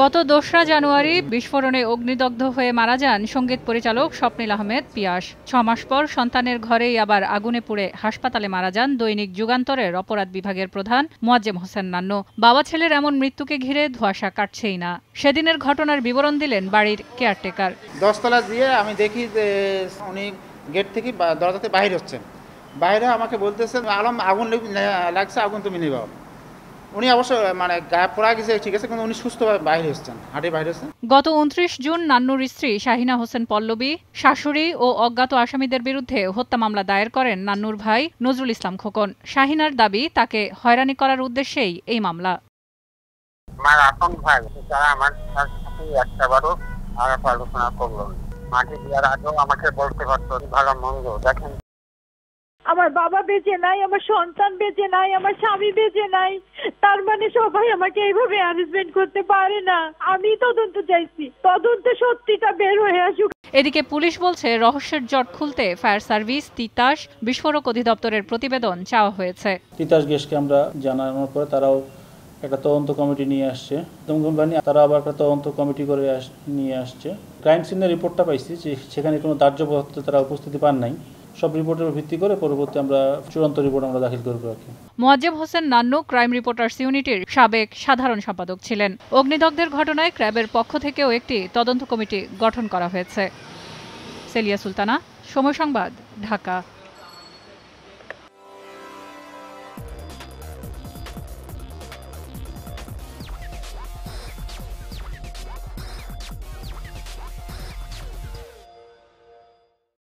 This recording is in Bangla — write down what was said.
গত দোসরা জানুয়ারি বিস্ফোরণে অগ্নিদগ্ধ হয়ে মারা যান সঙ্গীত পরিচালক স্বপ্নীল আহমেদ পিয়াস ছ মাস পর সন্তানের ঘরেই আবার আগুনে পুড়ে হাসপাতালে মারা যান দৈনিক যুগান্তরের অপরাধ বিভাগের প্রধান মোয়াজ্জেম হোসেন নান্ন বাবা ছেলের এমন মৃত্যুকে ঘিরে ধোয়াশা কাটছেই না সেদিনের ঘটনার বিবরণ দিলেন বাড়ির কেয়ারটেকার দশতলা দিয়ে আমি দেখি যে উনি গেট থেকে দরজাতে বাইরে হচ্ছেন বাইরে আমাকে বলতেছেন আলম আগুন লাগছে আগুন তুমি নিবাও উনি অবশ্য মানে গায়ে পড়া গেছে ঠিক আছে কিন্তু উনি সুস্থভাবে বাইরে এসেছেন হাটে বাইরে এসেছেন গত উনত্রিশ জুন নান্নুর স্ত্রী শাহিনা হোসেন পল্লবী শাশুড়ি ও অজ্ঞাত আসামিদের বিরুদ্ধে হত্যা মামলা দায়ের করেন নান্নুর ভাই নজরুল ইসলাম খোকন শাহিনার দাবি তাকে হয়রানি করার উদ্দেশ্যেই এই মামলা আমার আপন ভাই তারা আমার সাথে একটাবারও আর আলোচনা করলো মাটি দেওয়ার আগেও আমাকে বলতে পারতো ভালো মন্দ দেখেন আমার বাবা বেঁচে নাই আমার সন্তান বেঁচে নাই আমার স্বামী বেঁচে নাই তার মানে সবাই আমাকে এইভাবে অ্যারেঞ্জমেন্ট করতে পারে না আমি তদন্ত চাইছি তদন্ত সত্যিটা বের হয়ে আসুক এদিকে পুলিশ বলছে রহস্যের জট খুলতে ফায়ার সার্ভিস তিতাস বিস্ফোরক অধিদপ্তরের প্রতিবেদন চাওয়া হয়েছে তিতাস গ্যাসকে আমরা জানানোর পরে তারাও একটা তদন্ত কমিটি নিয়ে আসছে দমকম বাহিনী তারা আবার একটা তদন্ত কমিটি করে নিয়ে আসছে ক্রাইম সিনের রিপোর্টটা পাইছি যে সেখানে কোনো দাহ্য পদার্থ তারা উপস্থিতি পান নাই সব রিপোর্টের ভিত্তি করে পরবর্তী আমরা চূড়ান্ত রিপোর্ট আমরা দাখিল করব আর কি মোয়াজ্জেব হোসেন নান্নু ক্রাইম রিপোর্টার্স ইউনিটের সাবেক সাধারণ সম্পাদক ছিলেন অগ্নিদগ্ধের ঘটনায় ক্র্যাবের পক্ষ থেকেও একটি তদন্ত কমিটি গঠন করা হয়েছে সেলিয়া সুলতানা সময় সংবাদ ঢাকা